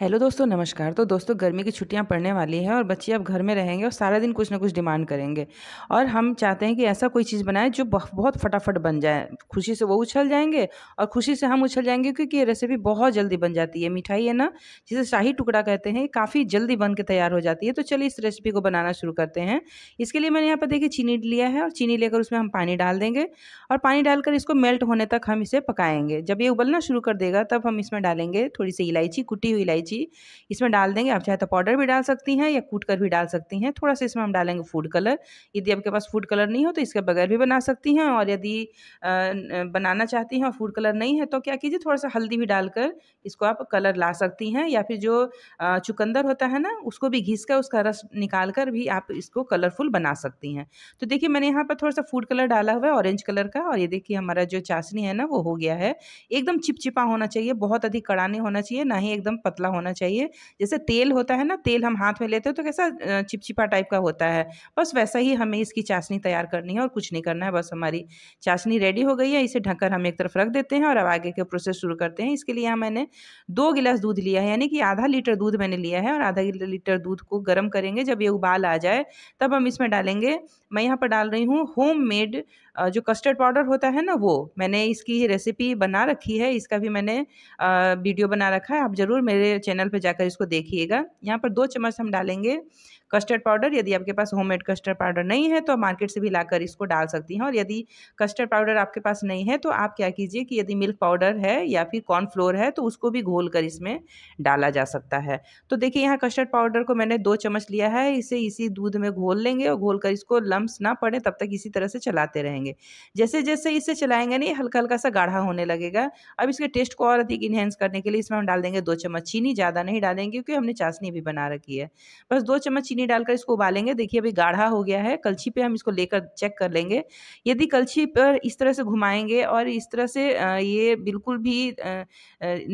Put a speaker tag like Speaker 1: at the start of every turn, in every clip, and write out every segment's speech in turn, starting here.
Speaker 1: hello दोस्तों नमस्कार तो दोस्तों गर्मी की छुट्टियां पड़ने वाली है और बच्चे अब घर में रहेंगे और सारा दिन कुछ ना कुछ डिमांड करेंगे और हम चाहते हैं कि ऐसा कोई चीज़ बनाए जो बहुत फटाफट बन जाए खुशी से वो उछल जाएंगे और खुशी से हम उछल जाएंगे क्योंकि ये रेसिपी बहुत जल्दी बन जाती है मिठाई है ना जिसे शाही टुकड़ा कहते हैं काफ़ी जल्दी बन के तैयार हो जाती है तो चलिए इस रेसिपी को बनाना शुरू करते हैं इसके लिए मैंने यहाँ पर देखिए चीनी लिया है और चीनी लेकर उसमें हम पानी डाल देंगे और पानी डालकर इसको मेल्ट होने तक हम इसे पकाएंगे जब ये उबलना शुरू कर देगा तब हम इसमें डालेंगे थोड़ी सी इलायची कुटी हुई इलायची इलायची इसमें डाल देंगे आप चाहे तो पाउडर भी डाल सकती हैं या कूट कर भी डाल सकती हैं थोड़ा सा इसमें हम डालेंगे फूड कलर यदि आपके पास फूड कलर नहीं हो तो इसके बगैर भी बना सकती हैं और यदि बनाना चाहती हैं और फूड कलर नहीं है तो क्या कीजिए थोड़ा सा हल्दी भी डालकर इसको आप कलर ला सकती हैं या फिर जो चुकंदर होता है ना उसको भी घिस कर उसका रस निकाल कर भी आप इसको कलरफुल बना सकती हैं तो देखिए मैंने यहाँ पर थोड़ा सा फूड कलर डाला हुआ है ऑरेंज कलर का और ये देखिए हमारा जो चाशनी है ना वो हो गया है एकदम चिपचिपा होना चाहिए बहुत अधिक कड़ा नहीं होना चाहिए ना ही एकदम पतला होना चाहिए जैसे तेल होता है ना तेल हम हाथ में लेते हैं तो कैसा चिपचिपा टाइप का होता है बस वैसा ही हमें इसकी चाशनी तैयार करनी है और कुछ नहीं करना है बस हमारी चाशनी रेडी हो गई है इसे ढककर हम एक तरफ रख देते हैं और अब आगे के प्रोसेस शुरू करते हैं इसके लिए यहाँ मैंने दो गिलास दूध लिया है यानी कि आधा लीटर दूध मैंने लिया है और आधा लीटर दूध को गर्म करेंगे जब ये उबाल आ जाए तब हम इसमें डालेंगे मैं यहाँ पर डाल रही हूँ होम मेड जो कस्टर्ड पाउडर होता है ना वो मैंने इसकी रेसिपी बना रखी है इसका भी मैंने वीडियो बना रखा है आप ज़रूर मेरे चैनल पर जाकर इसको देखिएगा यहाँ पर दो चम्मच हम डालेंगे कस्टर्ड पाउडर यदि आपके पास होममेड कस्टर्ड पाउडर नहीं है तो मार्केट से भी लाकर इसको डाल सकती हैं और यदि कस्टर्ड पाउडर आपके पास नहीं है तो आप क्या कीजिए कि यदि मिल्क पाउडर है या फिर कॉर्नफ्लोर है तो उसको भी घोल कर इसमें डाला जा सकता है तो देखिए यहाँ कस्टर्ड पाउडर को मैंने दो चम्मच लिया है इसे इसी दूध में घोल लेंगे और घोल कर इसको लम्ब ना पड़े तब तक इसी तरह से चलाते रहेंगे जैसे जैसे इसे चलाएंगे नहीं हल्का हल्का सा गाढ़ा होने लगेगा अब इसके टेस्ट को और अधिक इन्हेंस करने के लिए इसमें हम डाल देंगे दो चम्मच चीनी ज़्यादा नहीं डालेंगे क्योंकि हमने चाशनी भी बना रखी है बस दो चम्मच चीनी चीनी डालकर इसको उबालेंगे देखिए अभी गाढ़ा हो गया है कलछी पे हम इसको लेकर चेक कर लेंगे यदि कलछी पर इस तरह से घुमाएंगे और इस तरह से ये बिल्कुल भी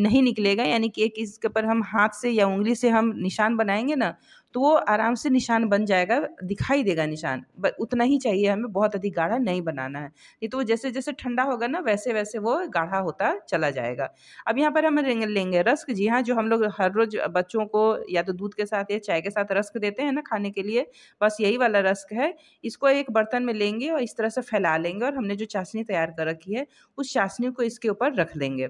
Speaker 1: नहीं निकलेगा यानी एक इसके पर हम हाथ से या उंगली से हम निशान बनाएंगे ना तो वो आराम से निशान बन जाएगा दिखाई देगा निशान उतना ही चाहिए हमें बहुत अधिक गाढ़ा नहीं बनाना है नहीं तो जैसे जैसे ठंडा होगा ना वैसे वैसे वो गाढ़ा होता चला जाएगा अब यहाँ पर हम लेंगे रस्क जी हाँ जो हम लोग हर रोज़ बच्चों को या तो दूध के साथ या चाय के साथ रस्क देते हैं ना खाने के लिए बस यही वाला रस्क है इसको एक बर्तन में लेंगे और इस तरह से फैला लेंगे और हमने जो चाशनी तैयार कर रखी है उस चाशनी को इसके ऊपर रख लेंगे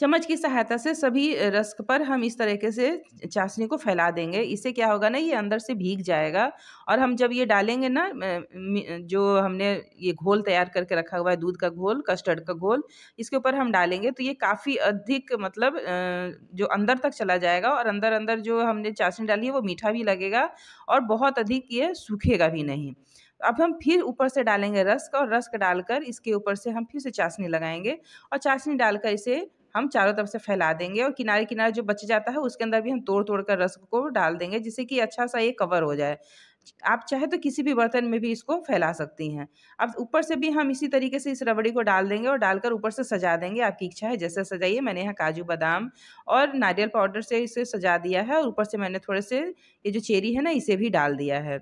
Speaker 1: चम्मच की सहायता से सभी रस्क पर हम इस तरीके से चाशनी को फैला देंगे इससे क्या होगा ना ये अंदर से भीग जाएगा और हम जब ये डालेंगे ना जो हमने ये घोल तैयार करके रखा हुआ है दूध का घोल कस्टर्ड का घोल इसके ऊपर हम डालेंगे तो ये काफ़ी अधिक मतलब जो अंदर तक चला जाएगा और अंदर अंदर जो हमने चाशनी डाली है वो मीठा भी लगेगा और बहुत अधिक ये सूखेगा भी नहीं अब हम फिर ऊपर से डालेंगे रस्क और रस्क डालकर इसके ऊपर से हम फिर से चाशनी लगाएंगे और चाशनी डालकर इसे हम चारों तरफ से फैला देंगे और किनारे किनारे जो बच जाता है उसके अंदर भी हम तोड़ तोड़ कर रस को डाल देंगे जिससे कि अच्छा सा ये कवर हो जाए आप चाहे तो किसी भी बर्तन में भी इसको फैला सकती हैं अब ऊपर से भी हम इसी तरीके से इस रबड़ी को डाल देंगे और डालकर ऊपर से सजा देंगे आपकी इच्छा है जैसे सजाइए मैंने यहाँ काजू बादाम और नारियल पाउडर से इसे सजा दिया है और ऊपर से मैंने थोड़े से ये जो चेरी है ना इसे भी डाल दिया है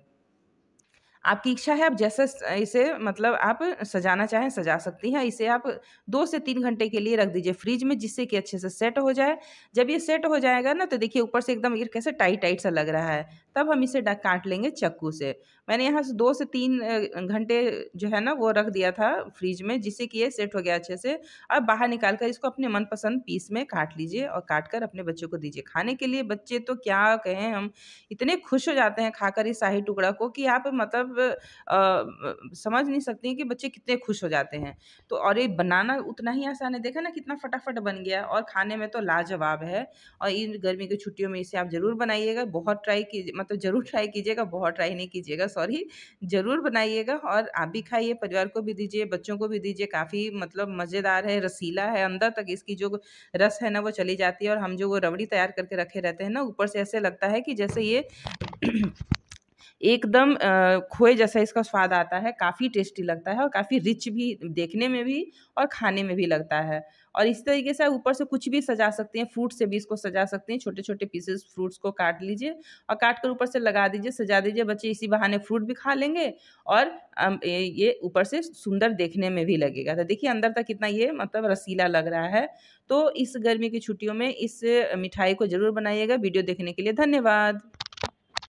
Speaker 1: आपकी इच्छा है आप जैसा इसे मतलब आप सजाना चाहें सजा सकती हैं इसे आप दो से तीन घंटे के लिए रख दीजिए फ्रिज में जिससे कि अच्छे से सेट हो जाए जब ये सेट हो जाएगा ना तो देखिए ऊपर से एकदम ये कैसे टाइट टाइट सा लग रहा है तब हम इसे काट लेंगे चक्कू से मैंने यहाँ से दो से तीन घंटे जो है ना वो रख दिया था फ्रिज में जिससे कि ये सेट हो गया अच्छे से अब बाहर निकाल कर इसको अपने मनपसंद पीस में काट लीजिए और काट कर अपने बच्चों को दीजिए खाने के लिए बच्चे तो क्या कहें हम इतने खुश हो जाते हैं खाकर इस शाही टुकड़ा को कि आप मतलब आ, समझ नहीं सकते हैं कि बच्चे कितने खुश हो जाते हैं तो और ये बनाना उतना ही आसान है देखा ना कितना फटाफट बन गया और खाने में तो लाजवाब है और इन गर्मी की छुट्टियों में इसे आप ज़रूर बनाइएगा बहुत ट्राई कीजिए मतलब ज़रूर ट्राई कीजिएगा बहुत ट्राई नहीं कीजिएगा सॉरी ज़रूर बनाइएगा और आप भी खाइए परिवार को भी दीजिए बच्चों को भी दीजिए काफ़ी मतलब मज़ेदार है रसीला है अंदर तक इसकी जो रस है ना वो चली जाती है और हम जो वो रबड़ी तैयार करके रखे रहते हैं ना ऊपर से ऐसे लगता है कि जैसे ये एकदम खोए जैसा इसका स्वाद आता है काफ़ी टेस्टी लगता है और काफ़ी रिच भी देखने में भी और खाने में भी लगता है और इस तरीके से ऊपर से कुछ भी सजा सकते हैं फ्रूट से भी इसको सजा सकते हैं छोटे छोटे पीसेस फ्रूट्स को काट लीजिए और काट कर ऊपर से लगा दीजिए सजा दीजिए बच्चे इसी बहाने फ्रूट भी खा लेंगे और ये ऊपर से सुंदर देखने में भी लगेगा तो देखिए अंदर तक कितना ये मतलब रसीला लग रहा है तो इस गर्मी की छुट्टियों में इस मिठाई को ज़रूर बनाइएगा वीडियो देखने के लिए धन्यवाद